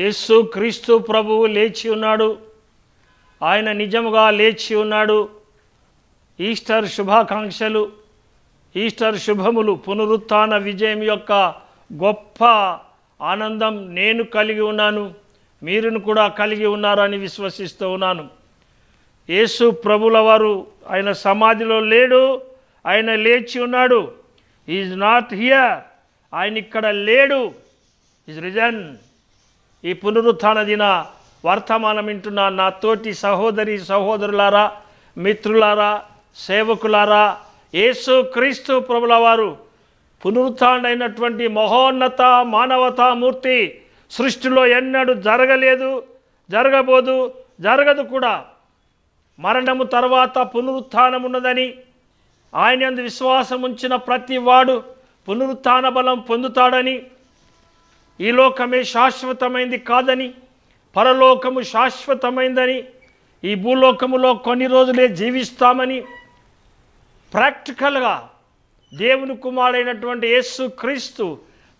యేసు క్రీస్తు ప్రభువు లేచి ఉన్నాడు ఆయన నిజముగా లేచి ఉన్నాడు ఈస్టర్ శుభాకాంక్షలు ఈస్టర్ శుభములు పునరుత్న విజయం యొక్క గొప్ప ఆనందం నేను కలిగి ఉన్నాను మీరును కూడా కలిగి ఉన్నారని విశ్వసిస్తూ ఉన్నాను యేసు ప్రభుల వారు ఆయన సమాధిలో లేడు ఆయన లేచి ఉన్నాడు ఈజ్ నాట్ హియర్ ఆయన ఇక్కడ లేడు ఈజ్ రిజన్ ఈ పునరుత్న దిన వర్తమానం వింటున్న నా తోటి సహోదరి సహోదరులారా మిత్రులారా సేవకులారా యేసు క్రీస్తు ప్రభుల వారు పునరుత్డైనటువంటి మహోన్నత మానవతామూర్తి సృష్టిలో ఎన్నడూ జరగలేదు జరగబోదు జరగదు కూడా మరణము తర్వాత పునరుత్నం ఉన్నదని ఆయన విశ్వాసం ఉంచిన ప్రతి వాడు పునరుత్న బలం పొందుతాడని ఈ లోకమే శాశ్వతమైంది కాదని పరలోకము శాశ్వతమైందని ఈ భూలోకములో కొన్ని రోజులే జీవిస్తామని ప్రాక్టికల్గా దేవుని కుమారుడైనటువంటి యేసు క్రీస్తు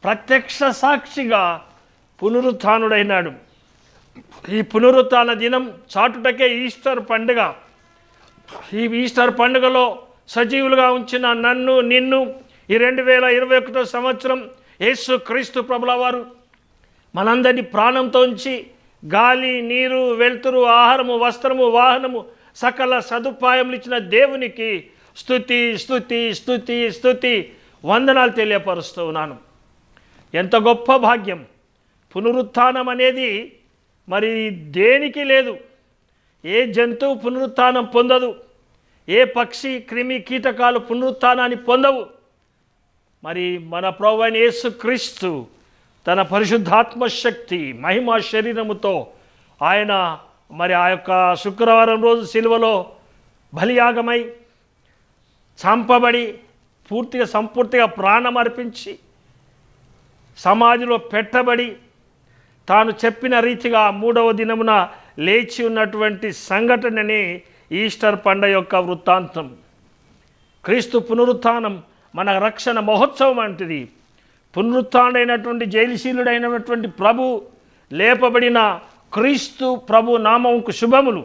ప్రత్యక్ష సాక్షిగా పునరుత్డైనాడు ఈ పునరుత్న దినం చాటుటకే ఈస్టర్ పండుగ ఈ ఈస్టర్ పండుగలో సజీవులుగా ఉంచిన నన్ను నిన్ను ఈ రెండు వేల ఇరవై ఒకటో సంవత్సరం యేసు క్రీస్తు ప్రభుల వారు మనందరినీ ప్రాణంతో ఉంచి గాలి నీరు వెలుతురు ఆహారము వస్త్రము వాహనము సకల సదుపాయములు ఇచ్చిన దేవునికి స్థుతి స్థుతి స్థుతి స్థుతి వందనాలు తెలియపరుస్తూ ఉన్నాను ఎంత గొప్ప భాగ్యం పునరుత్థానం అనేది మరి దేనికి లేదు ఏ జంతువు పునరుత్థానం పొందదు ఏ పక్షి క్రిమి కీటకాలు పునరుత్థానాన్ని పొందవు మరి మన ప్రోవైన యేసు క్రీస్తు తన పరిశుద్ధాత్మ శక్తి మహిమ శరీరముతో ఆయన మరి ఆ యొక్క శుక్రవారం రోజు సిలువలో బలియాగమై చంపబడి పూర్తిగా సంపూర్తిగా ప్రాణం అర్పించి సమాజంలో పెట్టబడి తాను చెప్పిన రీతిగా మూడవ దినమున లేచి ఉన్నటువంటి సంఘటనని ఈస్టర్ పండ యొక్క వృత్తాంతం క్రీస్తు పునరుత్థానం మన రక్షణ మహోత్సవం వంటిది పునరుత్డైనటువంటి జైలుశీలుడైనటువంటి ప్రభు లేపబడిన క్రీస్తు ప్రభు నామంకు శుభములు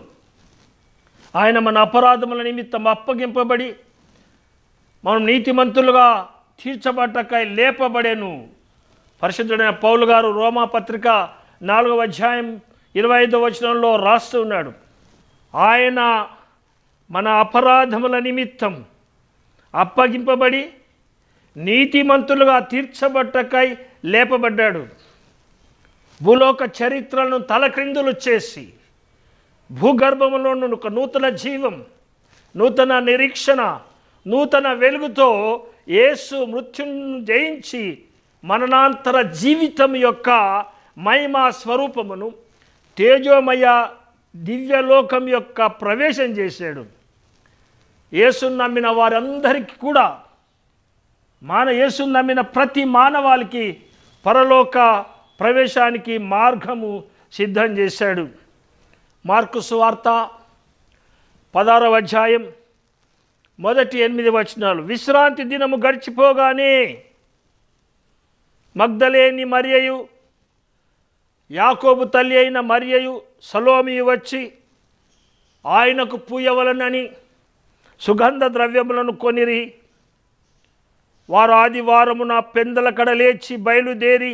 ఆయన మన అపరాధముల నిమిత్తం అప్పగింపబడి మనం నీతిమంతులుగా తీర్చబడ్డకాయ లేపబడేను పరిశుద్ధుడైన పౌలు గారు రోమా పత్రిక నాలుగవ అధ్యాయం ఇరవై ఐదవ వచనంలో రాస్తూ ఉన్నాడు ఆయన మన అపరాధముల నిమిత్తం అప్పగింపబడి నీతిమంతులుగా తీర్చబట్టకై లేపబడ్డాడు భూలోక చరిత్రలను తలక్రిందులు చేసి భూగర్భంలో ఒక నూతన జీవం నూతన నిరీక్షణ నూతన వెలుగుతో యేసు మృత్యును జయించి మరణాంతర జీవితం యొక్క మహిమ స్వరూపమును తేజోమయ దివ్యలోకం యొక్క ప్రవేశం చేశాడు యేసును నమ్మిన వారందరికీ కూడా మాన యేసును నమ్మిన ప్రతి మానవాళికి పరలోక ప్రవేశానికి మార్గము సిద్ధం చేశాడు మార్కు సువార్త పదారవ అధ్యాయం మొదటి ఎనిమిది వచనాలు విశ్రాంతి దినము గడిచిపోగానే మగ్ధలేని మరియయు యాకోబు తల్లి అయిన మరియయు సలోమియు వచ్చి ఆయనకు పూయవలనని సుగంధ ద్రవ్యములను కొనిరి వారు ఆదివారమున పెందల కడలేచి బయలుదేరి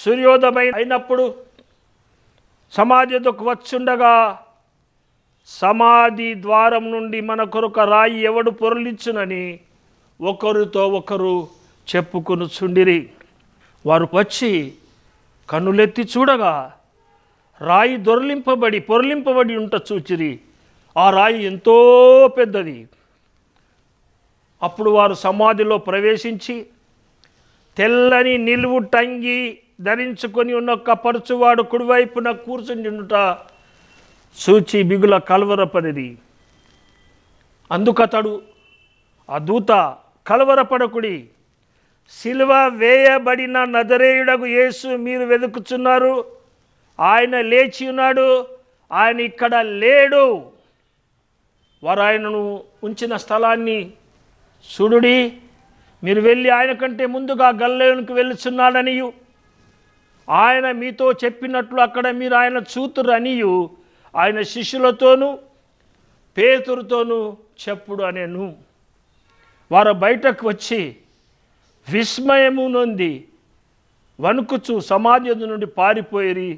సూర్యోదయం అయినప్పుడు సమాధితో వచ్చుండగా సమాధి ద్వారం నుండి మన కొరొక రాయి ఎవడు పొరలించునని ఒకరితో ఒకరు చెప్పుకుని చుండిరి వారు వచ్చి కన్నులెత్తి చూడగా రాయి దొరలింపబడి పొరలింపబడి ఉంట చూచిరి ఆ రాయి ఎంతో పెద్దది అప్పుడు వారు సమాధిలో ప్రవేశించి తెల్లని నిలువు టంగి ధరించుకొని ఉన్న ఒక్క పరుచువాడు కుడివైపున కూర్చుండినుట సూచి బిగుల కలవరపడిది అందుకతడు ఆ దూత కలవరపడకుడి శిలువ వేయబడిన నదరేయుడకు యేసు మీరు వెతుకుతున్నారు ఆయన లేచి ఉన్నాడు ఆయన ఇక్కడ లేడు వారు ఆయనను ఉంచిన స్థలాన్ని సుడుడి మీరు వెళ్ళి ఆయన కంటే ముందుగా గల్లేనికి వెళ్ళుచున్నాడనియు ఆయన మీతో చెప్పినట్లు అక్కడ మీరు ఆయన చూతురనియు ఆయన శిష్యులతోనూ పేతురుతోనూ చెప్పుడు అనేను వారు బయటకు వచ్చి విస్మయము నొంది వణుకుచు సమాధి నుండి పారిపోయి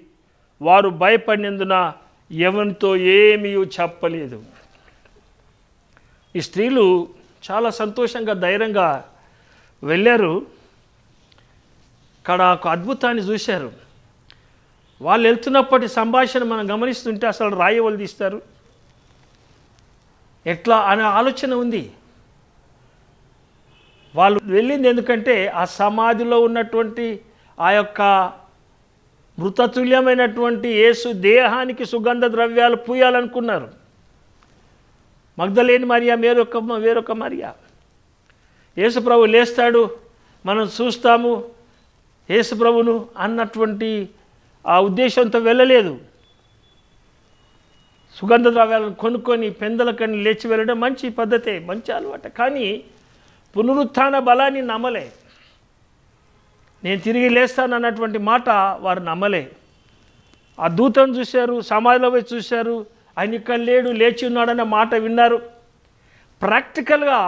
వారు భయపడినందున ఎవరితో ఏమీ చెప్పలేదు ఈ స్త్రీలు చాలా సంతోషంగా ధైర్యంగా వెళ్ళారు అక్కడ ఒక అద్భుతాన్ని చూశారు వాళ్ళు వెళ్తున్నప్పటి సంభాషణ మనం గమనిస్తుంటే అసలు రాయి వాళ్ళు తీస్తారు ఎట్లా అనే ఆలోచన ఉంది వాళ్ళు వెళ్ళింది ఎందుకంటే ఆ సమాధిలో ఉన్నటువంటి ఆ యొక్క మృతతుల్యమైనటువంటి యేసు దేహానికి సుగంధ ద్రవ్యాలు పూయాలనుకున్నారు మగ్ధలేని మరియా వేరొక వేరొక మరియా యేసుప్రభు లేస్తాడు మనం చూస్తాము యేసుప్రభును అన్నటువంటి ఆ ఉద్దేశంతో వెళ్ళలేదు సుగంధ ద్రవ్యాలను కొనుక్కొని పెందలకని లేచి వెళ్ళడం మంచి పద్ధతే మంచి అలవాట కానీ పునరుత్థాన బలాన్ని నమ్మలే నేను తిరిగి లేస్తాను అన్నటువంటి మాట వారు నమ్మలే ఆ దూతను చూశారు సమాధిలో చూశారు ఆయన ఇక్కడ లేడు లేచి ఉన్నాడనే మాట విన్నారు ప్రాక్టికల్గా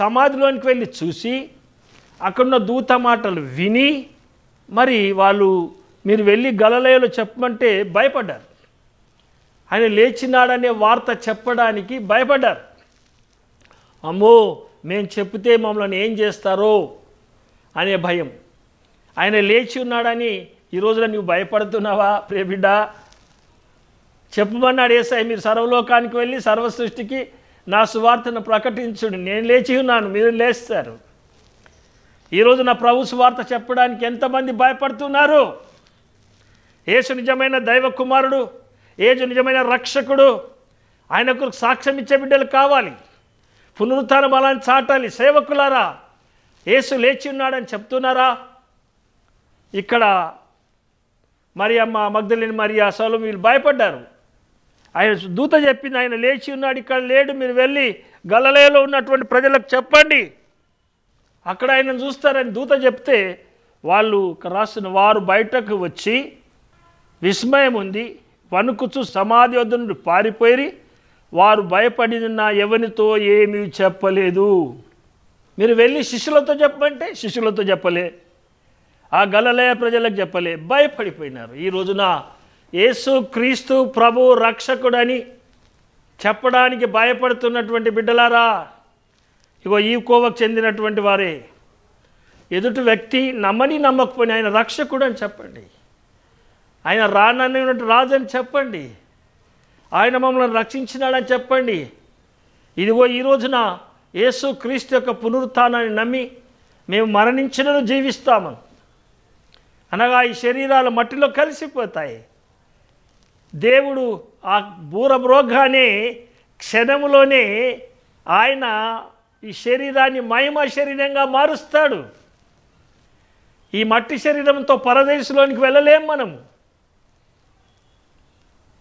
సమాధిలోనికి వెళ్ళి చూసి అక్కడున్న దూత మాటలు విని మరి వాళ్ళు మీరు వెళ్ళి గలలయలో చెప్పమంటే భయపడ్డారు ఆయన లేచినాడనే వార్త చెప్పడానికి భయపడ్డారు అమ్మో మేము చెప్తే మమ్మల్ని ఏం చేస్తారో అనే భయం ఆయన లేచి ఉన్నాడని ఈ రోజున నువ్వు భయపడుతున్నావా ప్రేబిడ్డ చెప్పమన్నాడు ఏసాయి మీరు సర్వలోకానికి వెళ్ళి సర్వసృష్టికి నా సువార్తను ప్రకటించుడు నేను లేచి ఉన్నాను మీరు లేస్తారు ఈరోజు నా ప్రభు సువార్త చెప్పడానికి ఎంతమంది భయపడుతున్నారు ఏసు నిజమైన దైవ కుమారుడు ఏజు నిజమైన రక్షకుడు ఆయనకు సాక్ష్యం ఇచ్చే బిడ్డలు కావాలి పునరుత్న బలాన్ని చాటాలి సేవకులారా ఏసు లేచి ఉన్నాడని చెప్తున్నారా ఇక్కడ మరి అమ్మ మగ్ధలేని మరియా సౌలు వీళ్ళు భయపడ్డారు ఆయన దూత చెప్పింది ఆయన లేచి ఉన్నాడు ఇక్కడ లేడు మీరు వెళ్ళి గలలయలో ఉన్నటువంటి ప్రజలకు చెప్పండి అక్కడ ఆయన చూస్తారని దూత చెప్తే వాళ్ళు రాసిన వారు బయటకు వచ్చి విస్మయం ఉంది వణుకుచు సమాధి వద్ద నుండి పారిపోయి వారు భయపడిన ఎవరితో ఏమీ చెప్పలేదు మీరు వెళ్ళి శిష్యులతో చెప్పమంటే శిష్యులతో చెప్పలే ఆ గలలయ ప్రజలకు చెప్పలే భయపడిపోయినారు ఈ రోజున యేసు క్రీస్తు ప్రభు రక్షకుడని చెప్పడానికి భయపడుతున్నటువంటి బిడ్డలారా ఇగో ఈ కోవకు చెందినటువంటి వారే ఎదుటి వ్యక్తి నమ్మని నమ్మకపోయిన ఆయన రక్షకుడు అని చెప్పండి ఆయన రానన్నటువంటి రాజు అని చెప్పండి ఆయన మమ్మల్ని రక్షించినాడని చెప్పండి ఇదిగో ఈ రోజున యేసు క్రీస్తు యొక్క పునరుత్నాన్ని నమ్మి మేము మరణించినను జీవిస్తాము అనగా ఈ శరీరాలు మట్టిలో కలిసిపోతాయి దేవుడు ఆ బూరబ్రోగ్గానే క్షణములోనే ఆయన ఈ శరీరాన్ని మహిమ శరీరంగా మారుస్తాడు ఈ మట్టి శరీరంతో పరదేశంలోనికి వెళ్ళలేం మనము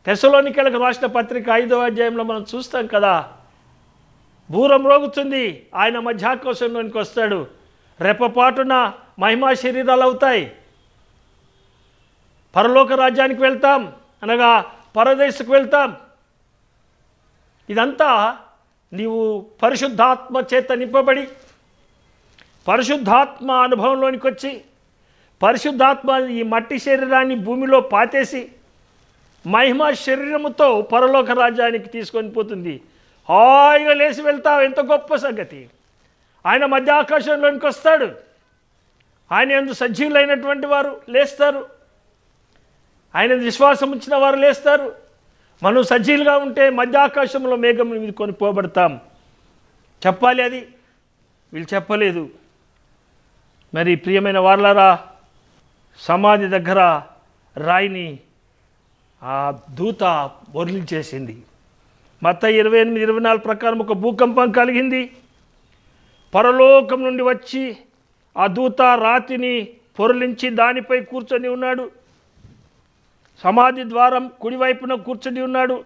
తెసలోనికలకు రాసిన పత్రిక ఐదో అధ్యాయంలో మనం చూస్తాం కదా భూరం రోగుతుంది ఆయన మధ్యాకోశంలోనికి వస్తాడు రెప్పపాటున మహిమా శరీరాలు అవుతాయి పరలోక రాజ్యానికి వెళ్తాం అనగా పరదేశకు వెళ్తాం ఇదంతా నీవు పరిశుద్ధాత్మ చేత నింపబడి పరిశుద్ధాత్మ అనుభవంలోనికి వచ్చి పరిశుద్ధాత్మ ఈ మట్టి శరీరాన్ని భూమిలో పాతేసి మహిమ శరీరముతో పరలోక రాజ్యానికి తీసుకొని పోతుంది హాయిగా లేచి వెళ్తావు ఎంత గొప్ప సంగతి ఆయన మధ్య ఆకాశంలోనికి వస్తాడు ఆయన ఎందు సజీవులైనటువంటి వారు లేస్తారు ఆయన విశ్వాసం ఉంచిన వారు లేస్తారు మనం సజీలుగా ఉంటే మధ్యాకాశంలో మేఘం మీద కొనిపోబడతాం చెప్పాలి అది వీళ్ళు చెప్పలేదు మరి ప్రియమైన వాళ్ళరా సమాధి దగ్గర రాయిని ఆ దూత చేసింది మత ఇరవై ఎనిమిది ఇరవై నాలుగు ప్రకారం ఒక భూకంపం కలిగింది పరలోకం నుండి వచ్చి ఆ దూత రాతిని పొరలించి దానిపై కూర్చొని ఉన్నాడు సమాధి ద్వారం కుడివైపున కూర్చుని ఉన్నాడు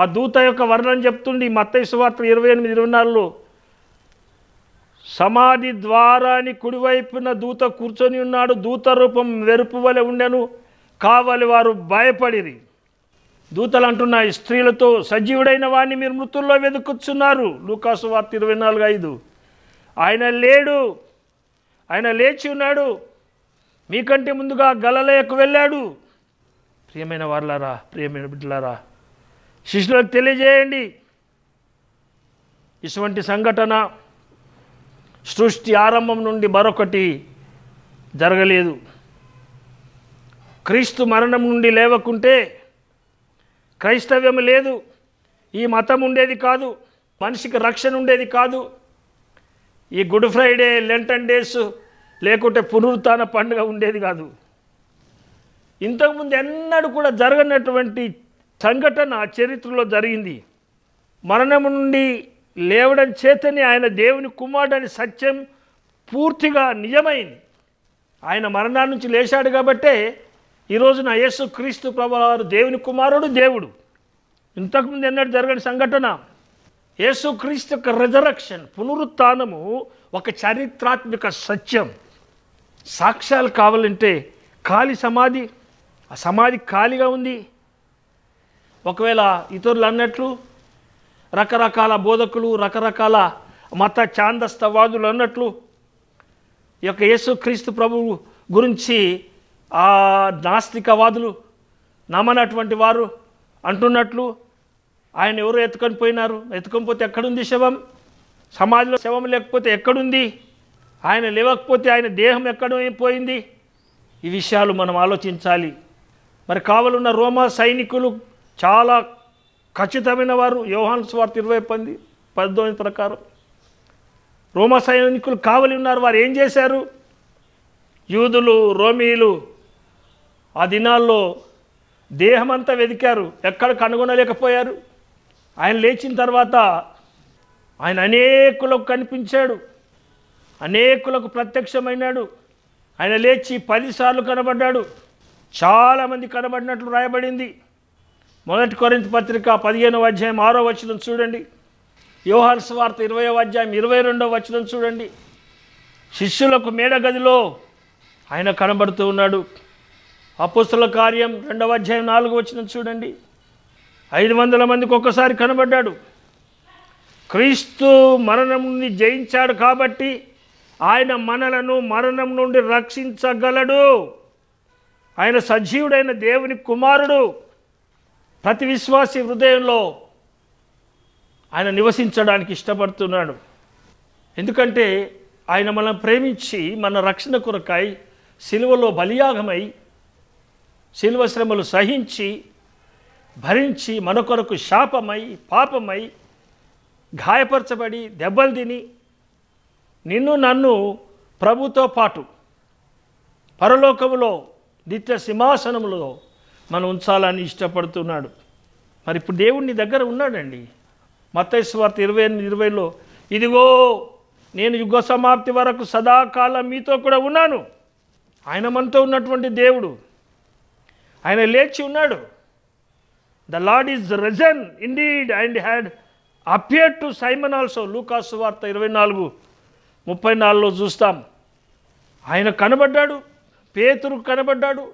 ఆ దూత యొక్క వర్ణం చెప్తుంది మత్తైసు వార్త ఇరవై ఎనిమిది ఇరవై నాలుగులో సమాధి ద్వారాన్ని కుడివైపున దూత కూర్చొని ఉన్నాడు దూత రూపం వెరుపు వలె ఉండెను కావలి వారు భయపడిరి దూతలు అంటున్నాయి స్త్రీలతో సజీవుడైన వాడిని మీరు మృతుల్లో వెతుకుచున్నారు లూకాసు వార్త ఇరవై నాలుగు ఐదు ఆయన లేడు ఆయన లేచి ఉన్నాడు మీకంటే ముందుగా గలలయకు వెళ్ళాడు ప్రియమైన వాళ్ళారా ప్రియమైన బిడ్డలారా శిష్యులకు తెలియజేయండి ఇటువంటి సంఘటన సృష్టి ఆరంభం నుండి మరొకటి జరగలేదు క్రీస్తు మరణం నుండి లేవకుంటే క్రైస్తవ్యం లేదు ఈ మతం ఉండేది కాదు మనిషికి రక్షణ ఉండేది కాదు ఈ గుడ్ ఫ్రైడే లెంటన్ డేస్ లేకుంటే పునరుత్న పండుగ ఉండేది కాదు ఇంతకుముందు ఎన్నడూ కూడా జరగనటువంటి సంఘటన ఆ చరిత్రలో జరిగింది మరణం నుండి లేవడం చేతని ఆయన దేవుని కుమారుడు అని సత్యం పూర్తిగా నిజమైంది ఆయన మరణాల నుంచి లేచాడు కాబట్టే ఈరోజున యేసు క్రీస్తు ప్రభువారు దేవుని కుమారుడు దేవుడు ఇంతకుముందు ఎన్నడూ జరగని సంఘటన యేసు క్రీస్తు యొక్క రిజరక్షన్ పునరుత్నము ఒక చారిత్రాత్మక సత్యం సాక్ష్యాలు కావాలంటే ఖాళీ సమాధి ఆ సమాధి ఖాళీగా ఉంది ఒకవేళ ఇతరులు అన్నట్లు రకరకాల బోధకులు రకరకాల మత ఛాందస్తవాదులు అన్నట్లు ఈ యొక్క యేసుక్రీస్తు ప్రభువు గురించి ఆ నాస్తికవాదులు నమ్మనటువంటి వారు అంటున్నట్లు ఆయన ఎవరు ఎత్తుకొని పోయినారు ఎత్తుకొని పోతే ఎక్కడుంది శవం సమాధిలో శవం లేకపోతే ఎక్కడుంది ఆయన లేవకపోతే ఆయన దేహం ఎక్కడ పోయింది ఈ విషయాలు మనం ఆలోచించాలి మరి కావలున్న రోమా సైనికులు చాలా ఖచ్చితమైన వారు యోహాన్ స్వార్థ ఇరవై పంది పద్దెనిమిది ప్రకారం రోమా సైనికులు కావలి ఉన్నారు వారు ఏం చేశారు యూదులు రోమీలు ఆ దినాల్లో దేహమంతా వెతికారు ఎక్కడ కనుగొనలేకపోయారు ఆయన లేచిన తర్వాత ఆయన అనేకులకు కనిపించాడు అనేకులకు ప్రత్యక్షమైనాడు ఆయన లేచి పదిసార్లు కనబడ్డాడు చాలామంది కనబడినట్లు రాయబడింది మొదటి కొరింత పత్రిక పదిహేనవ అధ్యాయం ఆరో వచ్చిన చూడండి యోహాన్ స్వార్త ఇరవై అధ్యాయం ఇరవై రెండవ వచ్చిన చూడండి శిష్యులకు మేడగదిలో ఆయన కనబడుతూ ఉన్నాడు అపుస్తుల కార్యం రెండవ అధ్యాయం నాలుగు వచ్చిన చూడండి ఐదు వందల మందికి ఒక్కసారి కనబడ్డాడు క్రీస్తు మరణముని జయించాడు కాబట్టి ఆయన మనలను మరణం నుండి రక్షించగలడు ఆయన సజీవుడైన దేవుని కుమారుడు ప్రతి విశ్వాసి హృదయంలో ఆయన నివసించడానికి ఇష్టపడుతున్నాడు ఎందుకంటే ఆయన మనం ప్రేమించి మన రక్షణ కొరకాయి శిలువలో బలియాగమై సిల్వ శ్రమలు సహించి భరించి మన కొరకు శాపమై పాపమై గాయపరచబడి దెబ్బలు తిని నిన్ను నన్ను ప్రభుతో పాటు పరలోకములో నిత్య సింహాసనంలో మనం ఉంచాలని ఇష్టపడుతున్నాడు మరి ఇప్పుడు దేవుడు దగ్గర ఉన్నాడండి మతేశ్వార్త ఇరవై ఎనిమిది ఇరవైలో ఇదిగో నేను యుగ సమాప్తి వరకు సదాకాలం మీతో కూడా ఉన్నాను ఆయన మనతో ఉన్నటువంటి దేవుడు ఆయన లేచి ఉన్నాడు the lord is risen indeed and had appeared to Simon also లూకాసు వార్త ఇరవై నాలుగు ముప్పై నాలుగులో చూస్తాం ఆయన కనబడ్డాడు పేతురు కనబడ్డాడు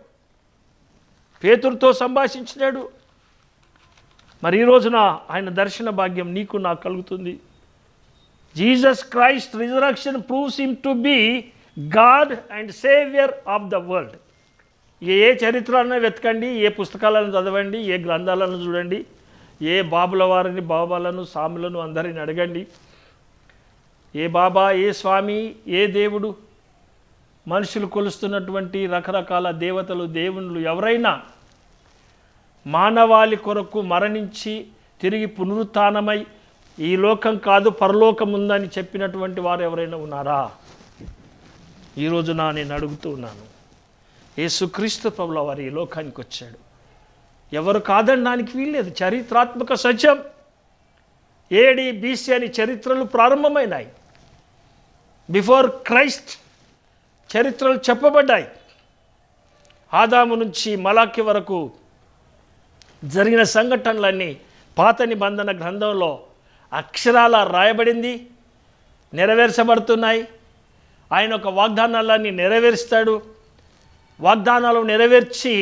పేతురుతో సంభాషించినాడు మరి ఈ రోజున ఆయన దర్శన భాగ్యం నీకు నాకు కలుగుతుంది Jesus Christ resurrection proves him to be God and saviour of the world ఏ చరిత్రలను వెతకండి ఏ పుస్తకాలను చదవండి ఏ గ్రంథాలను చూడండి ఏ బాబుల వారిని బాబాలను సాములను అందరిని అడగండి ఏ బాబా ఏ స్వామి ఏ దేవుడు మనుషులు కొలుస్తున్నటువంటి రకరకాల దేవతలు దేవుళ్ళు ఎవరైనా మానవాళి కొరకు మరణించి తిరిగి పునరుత్నమై ఈ లోకం కాదు పరలోకం ఉందని చెప్పినటువంటి వారు ఎవరైనా ఉన్నారా ఈరోజు నా నేను అడుగుతూ ఉన్నాను యేసుక్రీస్తు ప్రభుల వారు ఈ లోకానికి వచ్చాడు ఎవరు కాదనడానికి వీల్లేదు చరిత్రాత్మక సత్యం ఏడి బీసీ అని చరిత్రలు ప్రారంభమైనాయి బిఫోర్ క్రైస్ట్ చరిత్రలు చెప్పబడ్డాయి ఆదాము నుంచి మలాఖీ వరకు జరిగిన సంఘటనలన్నీ పాత నిబంధన గ్రంథంలో అక్షరాల రాయబడింది నెరవేర్చబడుతున్నాయి ఆయన ఒక వాగ్దానాలన్నీ నెరవేరుస్తాడు వాగ్దానాలు నెరవేర్చి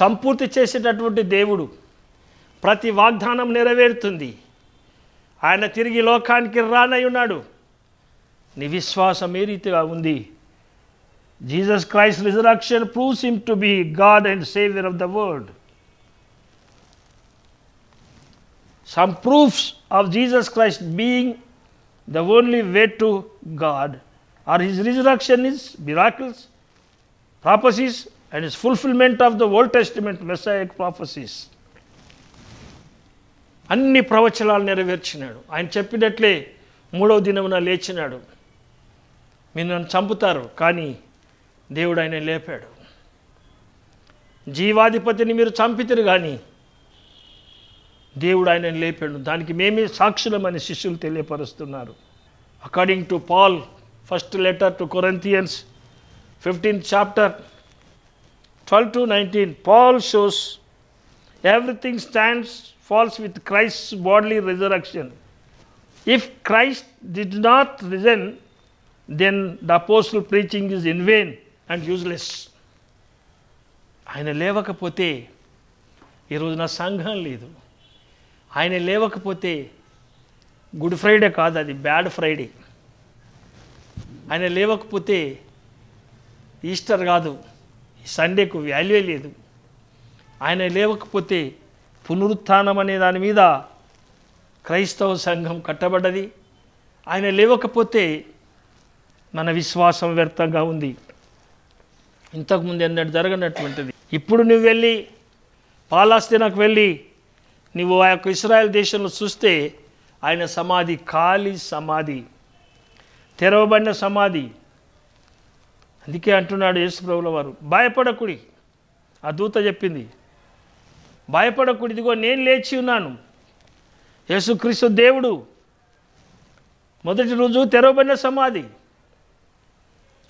సంపూర్తి చేసేటటువంటి దేవుడు ప్రతి వాగ్దానం నెరవేరుతుంది ఆయన తిరిగి లోకానికి రానై ఉన్నాడు నీ విశ్వాసం ఏ రీతిగా ఉంది Jesus Christ's resurrection proves him to be God and Savior of the world. Some proofs of Jesus Christ being the only way to God are his resurrection his miracles, prophecies, and his fulfillment of the Old Testament Messiah prophecies. అన్ని ప్రవచనాలు నెరవేర్చినాడు ఆయన చెప్పినట్లే మూడవ దినమున లేచినాడు మీరు నన్ను చంపుతారు కానీ దేవుడైన లేపాడు జీవాదిపతిని మీరు చంపితరు గాని దేవుడైన లేపాడు దానికి మేమే సాక్షులమని శిష్యుల్ని తెలియపరుస్తున్నారు according to Paul first letter to Corinthians 15 chapter 12 to 19 Paul shows everything stands falls with Christ bodily resurrection if Christ did not risen then the apostle preaching is in vain and useless ఆయన లేవకపోతే ఈరోజు నా సంఘం లేదు ఆయన లేవకపోతే good Friday కాదు అది bad Friday ఆయన లేవకపోతే ఈస్టర్ కాదు సండేకు వాల్యూ లేదు ఆయన లేవకపోతే పునరుత్థానం అనే దాని మీద క్రైస్తవ సంఘం కట్టబడ్డది ఆయన లేవకపోతే మన విశ్వాసం వ్యర్థంగా ఉంది ఇంతకుముందు ఎన్నడు జరగనటువంటిది ఇప్పుడు నువ్వు వెళ్ళి పాలాస్తీనాకు వెళ్ళి నువ్వు ఆ యొక్క ఇస్రాయల్ దేశంలో చూస్తే ఆయన సమాధి ఖాళీ సమాధి తెరవబడిన సమాధి అందుకే అంటున్నాడు యేసుప్రభుల వారు భయపడకుడి ఆ దూత చెప్పింది భయపడకుడి ఇదిగో నేను లేచి ఉన్నాను యేసుక్రీస్తు దేవుడు మొదటి రోజు తెరవబడిన సమాధి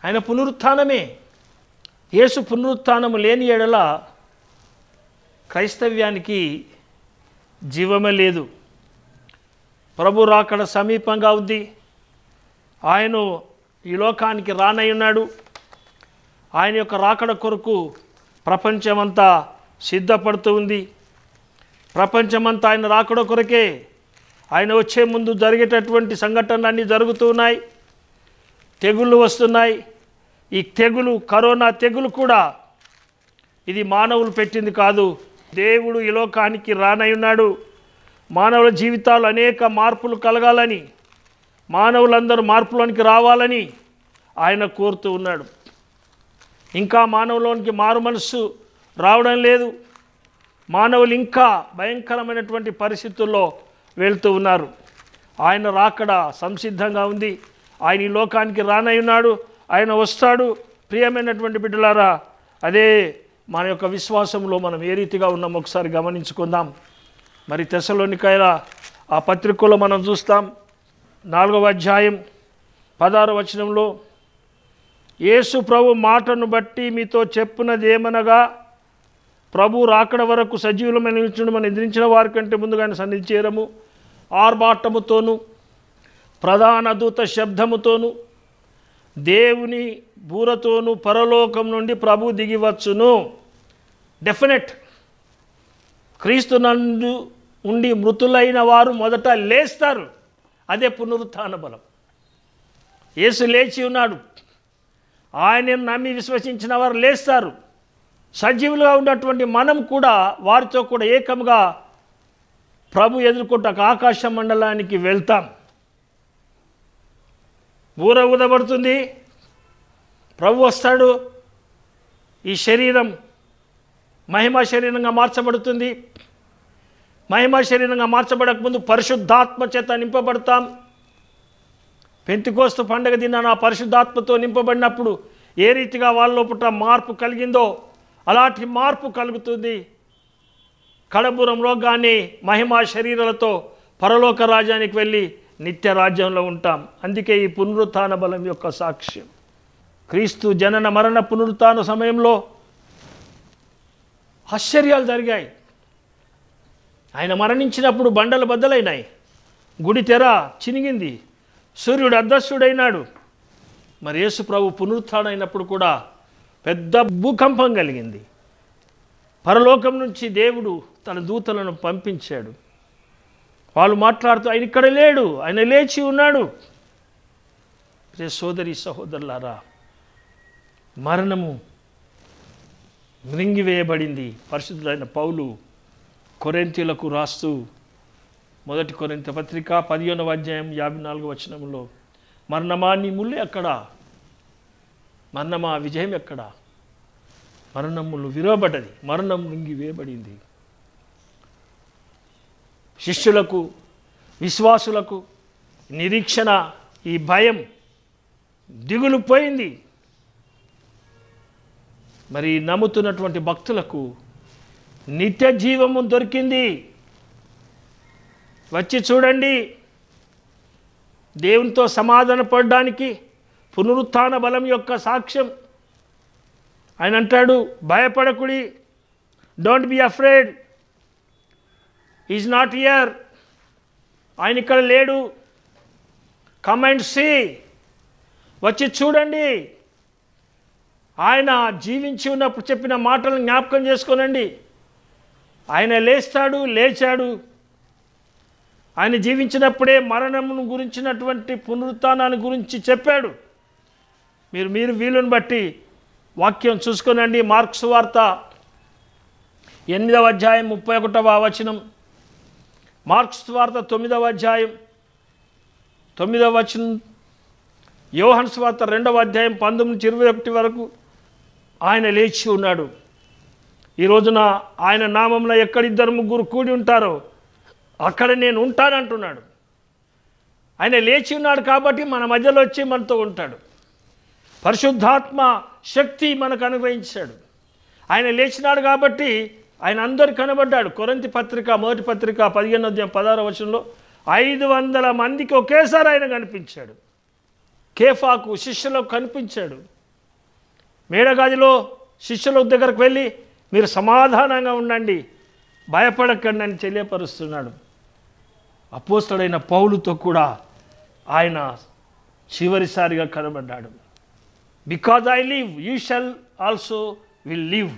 ఆయన పునరుత్థానమే యేసు పునరుత్నము లేని ఎడల క్రైస్తవ్యానికి జీవమే లేదు ప్రభు రాకడ సమీపంగా ఉంది ఆయన ఈ లోకానికి రానై ఉన్నాడు ఆయన యొక్క రాకడ కొరకు ప్రపంచమంతా సిద్ధపడుతూ ఉంది ప్రపంచమంతా ఆయన రాకడ కొరకే ఆయన వచ్చే ముందు జరిగేటటువంటి సంఘటనలు అన్నీ జరుగుతున్నాయి తెగుళ్ళు వస్తున్నాయి ఈ తెగులు కరోనా తెగులు కూడా ఇది మానవులు పెట్టింది కాదు దేవుడు ఈ లోకానికి రానై ఉన్నాడు మానవుల జీవితాలు అనేక మార్పులు కలగాలని మానవులందరూ మార్పులోనికి రావాలని ఆయన కోరుతూ ఉన్నాడు ఇంకా మానవులోనికి మారు మనస్సు రావడం లేదు మానవులు ఇంకా భయంకరమైనటువంటి పరిస్థితుల్లో వెళ్తూ ఉన్నారు ఆయన రాకడా సంసిద్ధంగా ఉంది ఆయన ఈ లోకానికి రానై ఉన్నాడు ఆయన వస్తాడు ప్రియమైనటువంటి బిడ్డలారా అదే మన యొక్క విశ్వాసంలో మనం ఏ రీతిగా ఉన్నాం ఒకసారి గమనించుకుందాం మరి తెసలోనికాయల ఆ పత్రికలో మనం చూస్తాం నాలుగవ అధ్యాయం పదహారు వచనంలో యేసు ప్రభు మాటను బట్టి మీతో చెప్పున్నది ఏమనగా ప్రభు రాకడ వరకు సజీవులమైన మనం నిద్రించిన వారి కంటే ముందుగా సన్నిధి చేయడము ఆర్భాటముతోనూ ప్రధాన దూత శబ్దముతోనూ దేవుని బూరతోను పరలోకం నుండి ప్రభు దిగివచ్చును డెఫినెట్ క్రీస్తు నందు ఉండి మృతులైన వారు మొదట లేస్తారు అదే పునరుత్థాన బలం యేసు లేచి ఉన్నాడు ఆయనను నమ్మి విశ్వసించిన వారు లేస్తారు సజీవులుగా ఉన్నటువంటి మనం కూడా వారితో కూడా ఏకంగా ప్రభు ఎదుర్కొంటాక ఆకాశ మండలానికి వెళ్తాం ఊర ఊదబడుతుంది ప్రభు వస్తాడు ఈ శరీరం మహిమ శరీరంగా మార్చబడుతుంది మహిమ శరీరంగా మార్చబడకముందు పరిశుద్ధాత్మ చేత నింపబడతాం పెంతికోస్తు పండగ ఆ పరిశుద్ధాత్మతో నింపబడినప్పుడు ఏ రీతిగా వాళ్ళ లోపల మార్పు కలిగిందో అలాంటి మార్పు కలుగుతుంది కడపురంలో కానీ మహిమా శరీరాలతో పరలోక రాజ్యానికి వెళ్ళి నిత్య రాజ్యంలో ఉంటాం అందుకే ఈ పునరుత్థాన బలం యొక్క సాక్ష్యం క్రీస్తు జనన మరణ పునరుత్న సమయంలో ఆశ్చర్యాలు జరిగాయి ఆయన మరణించినప్పుడు బండలు బద్దలైనాయి గుడి తెర చినిగింది సూర్యుడు అదస్సుడైనాడు మరి యేసు ప్రభు పునరుత్డైనప్పుడు కూడా పెద్ద భూకంపం కలిగింది పరలోకం నుంచి దేవుడు తన దూతలను పంపించాడు వాళ్ళు మాట్లాడుతూ ఆయన ఇక్కడ లేడు ఆయన లేచి ఉన్నాడు రే సోదరి సహోదరులారా మరణము మృంగివేయబడింది పరిశుద్ధులైన పౌలు కొరెంతీలకు రాస్తూ మొదటి కొరెంత పత్రిక పదిహేనవ అధ్యాయం యాభై నాలుగు వచనంలో మరణమా నీ ముళ్ళు ఎక్కడ మరణమా విజయం ఎక్కడ మరణములు విరవబడ్డది మరణం మృంగివేయబడింది శిష్యులకు విశ్వాసులకు నిరీక్షణ ఈ భయం దిగులు పోయింది మరి నమ్ముతున్నటువంటి భక్తులకు నిత్య జీవము దొరికింది వచ్చి చూడండి దేవునితో సమాధాన పడడానికి పునరుత్థాన బలం యొక్క సాక్ష్యం ఆయన అంటాడు భయపడకుడి don't be afraid is not here ఆయన ఇక్కడ లేడు కమ్ అండ్ సీ వచ్చి చూడండి ఆయన జీవించి ఉన్నప్పుడు చెప్పిన మాటలను జ్ఞాపకం చేసుకోనండి ఆయన లేస్తాడు లేచాడు ఆయన జీవించినప్పుడే మరణమును గురించినటువంటి పునరుత్నాన్ని గురించి చెప్పాడు మీరు మీరు వీలుని బట్టి వాక్యం చూసుకోనండి మార్క్స్ వార్త ఎనిమిదవ అధ్యాయం ముప్పై ఒకటవ వచనం మార్క్స్ వార్త తొమ్మిదవ అధ్యాయం తొమ్మిదవ వచనం యోహన్ స్వార్త రెండవ అధ్యాయం పంతొమ్మిది ఇరవై ఒకటి వరకు ఆయన లేచి ఉన్నాడు ఈ రోజున ఆయన నామంలో ఎక్కడిద్దరు ముగ్గురు కూడి ఉంటారో అక్కడ నేను ఉంటానంటున్నాడు ఆయన లేచి ఉన్నాడు కాబట్టి మన మధ్యలో వచ్చి మనతో ఉంటాడు పరిశుద్ధాత్మ శక్తి మనకు అనుగ్రహించాడు ఆయన లేచినాడు కాబట్టి ఆయన అందరు కనబడ్డాడు కొరంతి పత్రిక మొదటి పత్రిక పదిహేను ఉదయం పదహారు వచనంలో ఐదు వందల మందికి ఒకేసారి ఆయన కనిపించాడు కేఫాకు శిష్యులకు కనిపించాడు మేడగాదిలో శిష్యుల దగ్గరకు వెళ్ళి మీరు సమాధానంగా ఉండండి భయపడకండి అని తెలియపరుస్తున్నాడు అపోస్తడైన పౌలుతో కూడా ఆయన చివరిసారిగా కనబడ్డాడు because I live you shall also will live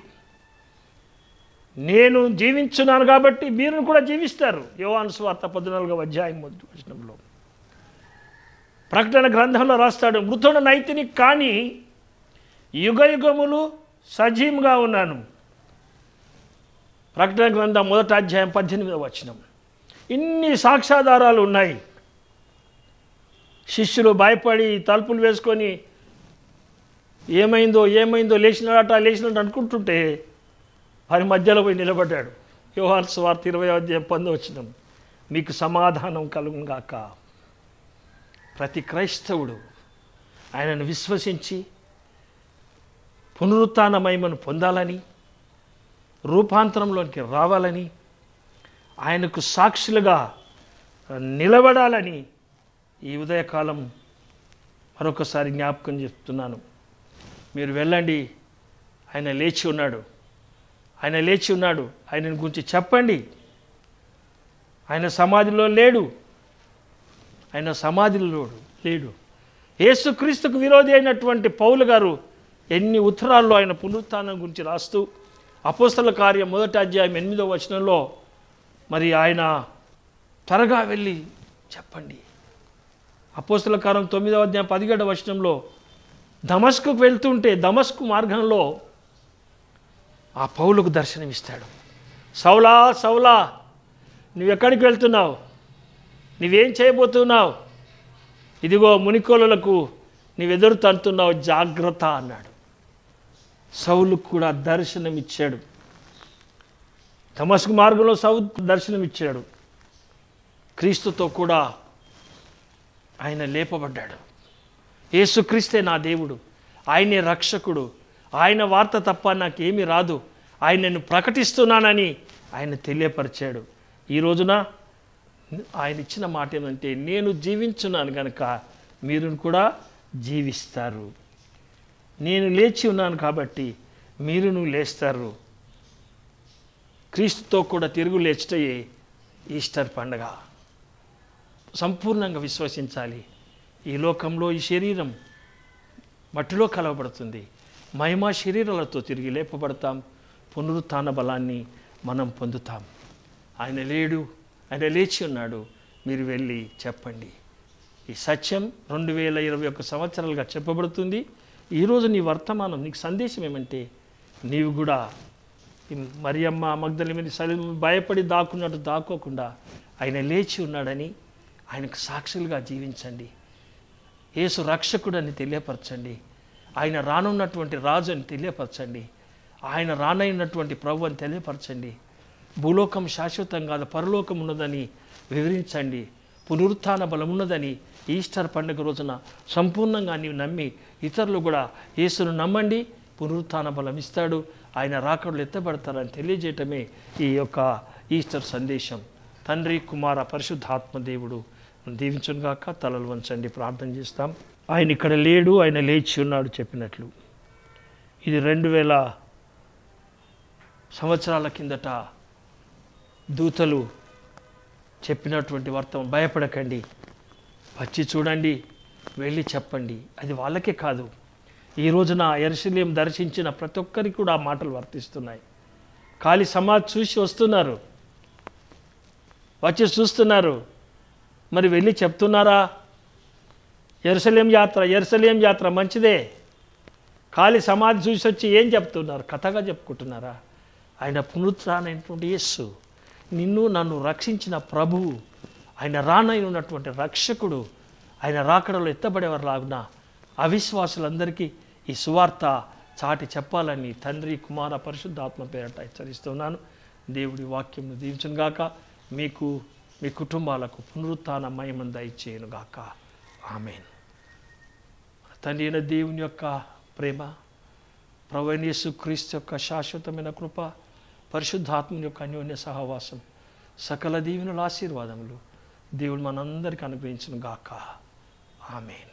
నేను జీవించున్నాను కాబట్టి మీరు కూడా జీవిస్తారు యోవాను స్వార్త పద్నాలుగవ అధ్యాయం మొదటి వచనంలో ప్రకటన గ్రంథంలో రాస్తాడు మృతుడు నైతిని కానీ యుగ యుగములు సజీవంగా ఉన్నాను ప్రకటన గ్రంథం మొదట అధ్యాయం పద్దెనిమిదవ వచనం ఇన్ని సాక్ష్యాధారాలు ఉన్నాయి శిష్యులు భయపడి తలుపులు వేసుకొని ఏమైందో ఏమైందో లేచినాడట లేచినట్టు అనుకుంటుంటే వారి మధ్యలో పోయి నిలబడ్డాడు యోహాన్ స్వార్థ ఇరవై అధ్యాయం వచ్చిన మీకు సమాధానం కలుగుగాక ప్రతి క్రైస్తవుడు ఆయనను విశ్వసించి పునరుత్నమయమను పొందాలని రూపాంతరంలోనికి రావాలని ఆయనకు సాక్షులుగా నిలబడాలని ఈ ఉదయకాలం మరొకసారి జ్ఞాపకం చెప్తున్నాను మీరు వెళ్ళండి ఆయన లేచి ఉన్నాడు ఆయన లేచి ఉన్నాడు ఆయనను గురించి చెప్పండి ఆయన సమాధిలో లేడు ఆయన సమాధిలో లేడు ఏసుక్రీస్తుకు విరోధి అయినటువంటి పౌలు గారు ఎన్ని ఉత్తరాల్లో ఆయన పునరుత్నం గురించి రాస్తూ అపోస్తల కార్యం మొదటి అధ్యాయం ఎనిమిదో వచనంలో మరి ఆయన త్వరగా వెళ్ళి చెప్పండి అపోస్తల కార్యం తొమ్మిదవ అధ్యాయం పదిహేడవ వచనంలో దమస్కు వెళ్తుంటే దమస్కు మార్గంలో ఆ పౌలకు దర్శనమిస్తాడు సౌలా సౌలా నువ్వెక్కడికి వెళ్తున్నావు నువ్వేం చేయబోతున్నావు ఇదిగో మునికోలకు నీవెదురు తంటున్నావు జాగ్రత్త అన్నాడు సౌలు కూడా దర్శనమిచ్చాడు తమస్కు మార్గంలో సౌ దర్శనమిచ్చాడు క్రీస్తుతో కూడా ఆయన లేపబడ్డాడు యేసుక్రీస్తే నా దేవుడు ఆయనే రక్షకుడు ఆయన వార్త తప్ప నాకేమీ రాదు ఆయన నేను ప్రకటిస్తున్నానని ఆయన తెలియపరిచాడు ఈ రోజున ఆయన ఇచ్చిన మాట ఏంటంటే నేను జీవించున్నాను కనుక మీరు కూడా జీవిస్తారు నేను లేచి ఉన్నాను కాబట్టి మీరును లేస్తారు క్రీస్తుతో కూడా తిరుగు లేచటయే ఈస్టర్ పండగ సంపూర్ణంగా విశ్వసించాలి ఈ లోకంలో ఈ శరీరం మట్టిలో కలవబడుతుంది మహిమా శరీరాలతో తిరిగి లేపబడతాం పునరుత్న బలాన్ని మనం పొందుతాం ఆయన లేడు ఆయన లేచి ఉన్నాడు మీరు వెళ్ళి చెప్పండి ఈ సత్యం రెండు వేల ఇరవై ఒక్క సంవత్సరాలుగా చెప్పబడుతుంది ఈరోజు నీ వర్తమానం నీకు సందేశం ఏమంటే నీవు కూడా మరియమ్మ మగ్ధల మీద భయపడి దాక్కున్నట్టు దాక్కోకుండా ఆయన లేచి ఉన్నాడని ఆయనకు సాక్షులుగా జీవించండి ఏసు రక్షకుడని తెలియపరచండి ఆయన రానున్నటువంటి రాజు అని తెలియపరచండి ఆయన రానైనటువంటి ప్రభు అని తెలియపరచండి భూలోకం శాశ్వతం కాదు పరలోకం ఉన్నదని వివరించండి పునరుత్థాన బలం ఉన్నదని ఈస్టర్ పండుగ రోజున సంపూర్ణంగా నీవు నమ్మి ఇతరులు కూడా యేసును నమ్మండి పునరుత్థాన బలం ఇస్తాడు ఆయన రాకడలు ఎత్తబడతారని తెలియజేయటమే ఈ యొక్క ఈస్టర్ సందేశం తండ్రి కుమార పరిశుద్ధాత్మ దేవుడు దీవించునుగాక తలలు వంచండి ప్రార్థన చేస్తాం ఆయన ఇక్కడ లేడు ఆయన లేచి ఉన్నాడు చెప్పినట్లు ఇది రెండు వేల సంవత్సరాల కిందట దూతలు చెప్పినటువంటి వర్తం భయపడకండి వచ్చి చూడండి వెళ్ళి చెప్పండి అది వాళ్ళకే కాదు ఈ రోజున ఎరుశల్యం దర్శించిన ప్రతి ఒక్కరికి కూడా ఆ మాటలు వర్తిస్తున్నాయి ఖాళీ సమాజ్ చూసి వస్తున్నారు వచ్చి చూస్తున్నారు మరి వెళ్ళి చెప్తున్నారా ఎరుసలేం యాత్ర ఎరుసలేం యాత్ర మంచిదే ఖాళీ సమాధి చూసి వచ్చి ఏం చెప్తున్నారు కథగా చెప్పుకుంటున్నారా ఆయన పునరుత్నటువంటి యస్సు నిన్ను నన్ను రక్షించిన ప్రభు ఆయన రానై ఉన్నటువంటి రక్షకుడు ఆయన రాకడలో ఎత్తబడేవారు లాగున అవిశ్వాసులందరికీ ఈ సువార్త చాటి చెప్పాలని తండ్రి కుమార పరిశుద్ధాత్మ పేరట హెచ్చరిస్తున్నాను దేవుడి వాక్యంను దీవించునుగాక మీకు మీ కుటుంబాలకు పునరుత్థాన మహిమను గాక ఆమెను తండ్రి అయిన దేవుని యొక్క ప్రేమ ప్రవణేశు క్రీస్తు యొక్క శాశ్వతమైన కృప పరిశుద్ధాత్మని యొక్క అన్యోన్య సహవాసం సకల దీవెనుల ఆశీర్వాదములు దేవుడు మనందరికీ అనుగ్రహించిన గాక ఆమెన్